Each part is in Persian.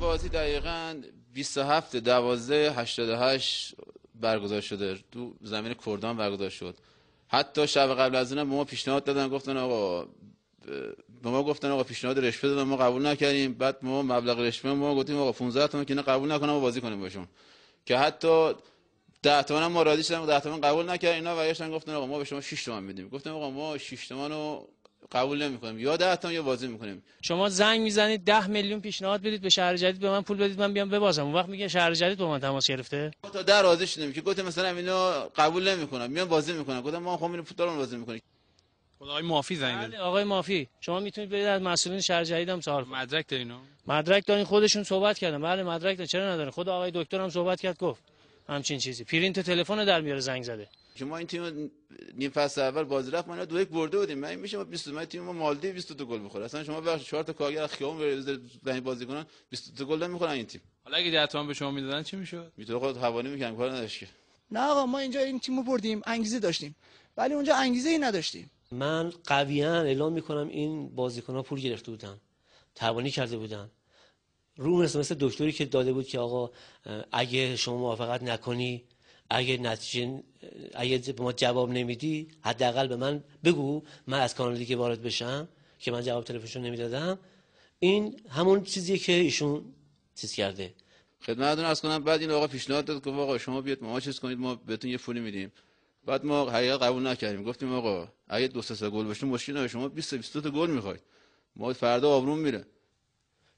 بازی دقیقا 27 دوازه 88 برگزار شده تو زمین کردان برگزار شد حتی شب قبل از اونم به ما پیشنهاد دادن گفتن آقا به ما گفتن آقا پیشنهاد رشوه دادن ما قبول نکردیم بعد ما مبلغ رشوه ما گفتیم آقا 15 تومن که نه قبول نکنم و بازی کنیم باشون که حتی 10 تومن ما راضی شدن 10 تومن قبول نکرد اینا و گفتن آقا ما به شما 6 تومن میدیم گفتم آقا ما 6 تومن رو قبول نمیکنیم یا ده تا یا بازی میکنیم شما زنگ میزنید 10 میلیون پیشنهاد بدید به شهر جدید به من پول بدید من بیام ببازم اون وقت میگه شهر جدید با من تماس گرفته تا در راضی شدیم که گفتم مثلا خب اینو قبول نمیکنم میام بازی میکنم گفتم ما اینو فوتبال بازی میکنیم خب آقای مافی زنگ بله آقای مافی شما میتونید برید از مسئولین شهر جدیدم هم سوال کنید مدرک دارین مدرک دارین خودشون صحبت کردن بله مدرک دارین چرا ندارین خود آقای دکترم صحبت کرد گفت همچین چیزی پرینت تلفن در میاره زنگ زده که ما این تیم نیم فصل اول بازی رفت ما دو یک برده بودیم من میشه ما 20 تیم ما مالدی 22 گل بخوره اصلا شما بخش 4 تا کارگر خیام در این بازیکنان 22 گل نمیخورن این تیم حالا اگه جتوان به شما میدادن چی میشد میتونه خود حوانی میکنم کار نداشت که نه آقا ما اینجا این تیمو بردیم انگیزه داشتیم ولی اونجا انگیزه ای نداشتیم من قویا اعلام میکنم این بازیکن ها پول گرفته بودن توانی کرده بودن رو مثل دکتری که داده بود که آقا اگه شما موافقت نکنی اگه نتیجه اگه ما جواب نمیدی حداقل به من بگو من از کانال دیگه وارد بشم که من جواب تلفنشون نمیدادم این همون چیزیه که ایشون چیز کرده خدمتتون عرض کنم بعد این آقا پیشنهاد داد گفت آقا شما بیاد ما چیز کنید ما بهتون یه پولی میدیم بعد ما حقیقت قبول نکردیم گفتیم آقا اگه دو سه گل بشه مشکل نداره شما 20 22 تا گل میخواید ما فردا آبرون میره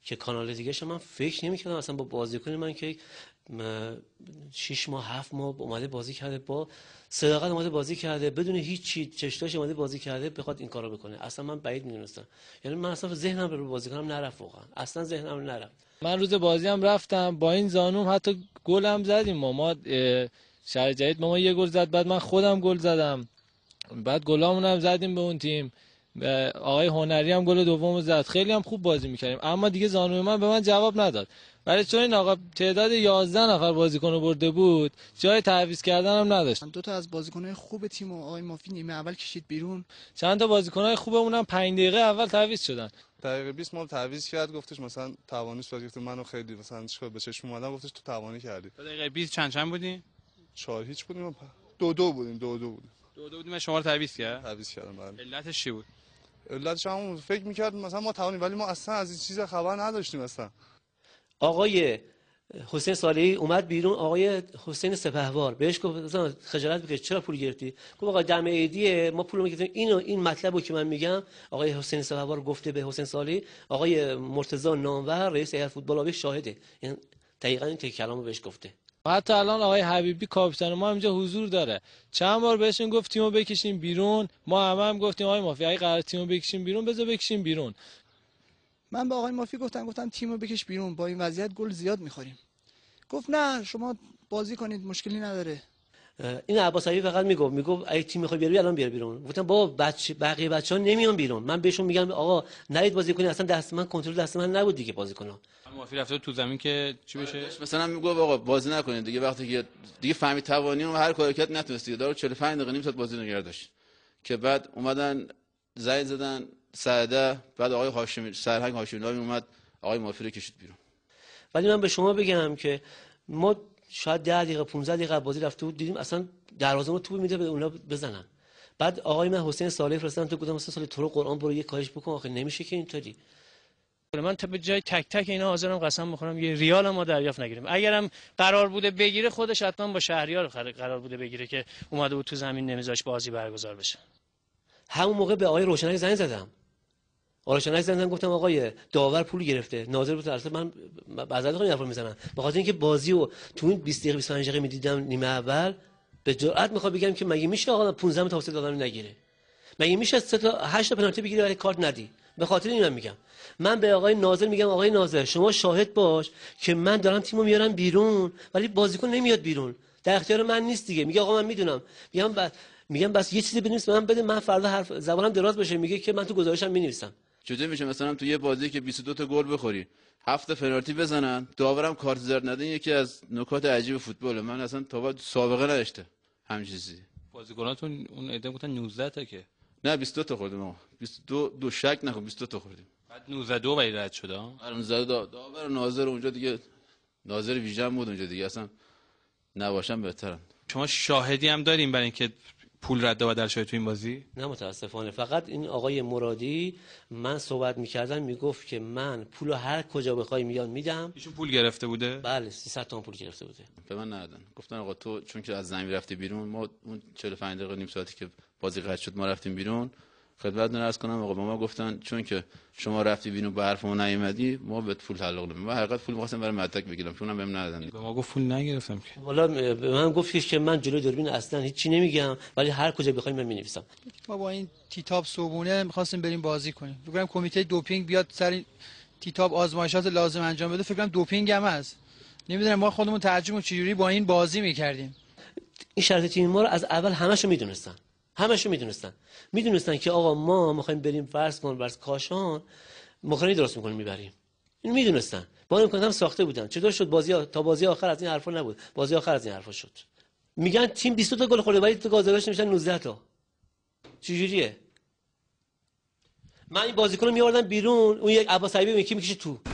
که کانال دیگه من فکر نمیکردم اصلا با بازیکن من که شیش ماه هفت ماه اومده بازی کرده با صداقت اومده بازی کرده بدون هیچ چی چشتاش اومده بازی کرده بخواد این کارو بکنه اصلا من بعید میدونستم یعنی من اصلا ذهنم رو بازی کنم نرفت واقعا اصلا ذهنم نرفت من روز بازی هم رفتم با این زانوم حتی گل هم زدیم ما ما شهر جدید ما یه گل زد بعد من خودم گل زدم بعد گلامون هم زدیم به اون تیم آقای هنری هم گل دوم زد خیلی هم خوب بازی میکردیم اما دیگه زانوی من به من جواب نداد ولی چون این آقا تعداد 11 نفر بازیکن برده بود جای تعویض کردن هم نداشت دو تا از های خوب تیم و آقای مافی نیمه اول کشید بیرون چند تا های خوبمون هم 5 دقیقه اول تعویض شدن دقیقه 20 مال تعویض کرد گفتش مثلا توانیش بازی گفت منو خیلی مثلا چیکار به چشم اومدم گفتش تو توانی کردی دقیقه 20 چند چند بودین 4 هیچ بودیم دو دو بودیم دو دو بودیم دو دو بودیم شما رو تعویض کرد تعویض کردم بله علتش چی بود علتش هم فکر میکرد مثلا ما توانیم ولی ما اصلا از این چیز خبر نداشتیم اصلا آقای حسین صالحی اومد بیرون آقای حسین سپهوار بهش گفت خجالت بکش چرا پول گرفتی گفت آقا دم عیدیه ما پول میگیریم اینو این مطلبو که من میگم آقای حسین سپهوار گفته به حسین صالحی آقای مرتضی نامور رئیس هیئت فوتبال آبی شاهده یعنی دقیقاً این که کلامو بهش گفته و حتی الان آقای حبیبی کاپیتان ما اینجا حضور داره چند بار بهشون گفت تیمو بکشیم بیرون ما همه هم گفتیم آقای مافی اگه قرار تیمو بکشیم بیرون بذار بکشیم بیرون من به آقای مافی گفتم گفتم تیمو بکش بیرون با این وضعیت گل زیاد میخوریم گفت نه شما بازی کنید مشکلی نداره این علی فقط میگفت میگفت اگه تیم میخوای بیاری الان بیار بیرون گفتم بابا بچه بقیه بچه‌ها نمیان بیرون من بهشون میگم آقا نرید بازی کنید اصلا دست من کنترل دست من نبود دیگه بازی کنم مافی رفته تو زمین که چی بشه آره، مثلا میگفت آقا بازی نکنید دیگه وقتی که دیگه فهمی توانی و هر کاری کرد نتونست دیگه دارو 45 دقیقه نیم ساعت بازی نگه که بعد اومدن زنگ زدن سعده بعد آقای هاشمی سرهنگ هاشمی اومد آقای مافی کشید بیرون ولی من به شما بگم که ما شاید 10 دقیقه 15 دقیقه بازی رفته بود دیدیم اصلا دروازه ما توپ میده به اونا بزنن بعد آقای من حسین صالح فرستادم تو گفتم حسین صالح تو رو قرآن برو یه کاهش بکن آخه نمیشه که اینطوری من تا به جای تک تک اینا حاضرم قسم میخورم یه ریال ما دریافت نگیریم اگرم قرار بوده بگیره خودش حتما با شهریار قرار بوده بگیره که اومده بود تو زمین نمیذاش بازی برگزار بشه همون موقع به آقای روشنک زنگ زدم آرشانک زنگ گفتم آقای داور پول گرفته ناظر بود اصلا من بعضی وقتا حرف میزنم بخاطر اینکه بازی رو تو این 20 دقیقه 25 دقیقه میدیدم نیمه اول به جرئت میخوام بگم که مگه میشه آقا 15 تا سه دادن نگیره مگه میشه سه تا 8 تا پنالتی بگیری ولی کارت ندی به خاطر اینم میگم من به آقای ناظر میگم آقای ناظر شما شاهد باش که من دارم تیمو میارم بیرون ولی بازیکن نمیاد بیرون در اختیار من نیست دیگه میگه آقا من میدونم میگم بس میگم بس یه چیزی بنویس من بده من فردا حرف زبانم دراز بشه میگه که من تو گزارشم مینویسم چطور میشه مثلا تو یه بازی که 22 تا گل بخوری هفت پنالتی بزنن داورم کارت زرد ندن یکی از نکات عجیب فوتباله من اصلا تا بعد سابقه نداشته همین چیزی بازیکناتون اون ایده گفتن 19 تا که نه 22 تا خوردیم 22 دو شک نخو 22 تا خوردیم بعد 19 دو ولی رد شد ها آره، 19 داور ناظر اونجا دیگه ناظر ویژن بود اونجا دیگه اصلا نباشم بهترن شما شاهدی هم داریم برای اینکه پول رد و بدل شده تو این بازی نه متاسفانه فقط این آقای مرادی من صحبت میکردم میگفت که من پول هر کجا بخوای میاد میدم ایشون پول گرفته بوده بله 300 تومن پول گرفته بوده به من ندادن گفتن آقا تو چون که از زمین رفتی بیرون ما اون 45 دقیقه نیم ساعتی که بازی قطع شد ما رفتیم بیرون خدمتتون نرس کنم آقا به ما گفتن چون که شما رفتی بینو به حرف ما نیومدی ما به پول تعلق نمیم و حقیقت پول می‌خواستم برای مدتک بگیرم چون بهم ندادن به ما گفت پول نگرفتم که والا به من گفتش که من جلو دوربین اصلا هیچی نمیگم ولی هر کجا بخوایم من می‌نویسم ما با این تیتاب صبونه می‌خواستیم بریم بازی کنیم فکر کمیته دوپینگ بیاد سر تیتاب آزمایشات لازم انجام بده فکر دوپینگ هم از نمیدونم ما خودمون ترجمه چجوری با این بازی کردیم این شرط تیم ما رو از اول می میدونستن همشون میدونستن میدونستن که آقا ما میخوایم بریم فرض کن ورز کاشان مخانی درست میکنیم میبریم این میدونستن با این ساخته بودن چطور شد بازی تا بازی آخر از این حرفا نبود بازی آخر از این حرفا شد میگن تیم 22 تا گل خورده ولی تو گازرش میشن 19 تا چجوریه من این بازیکن رو بیرون اون یک عباس تو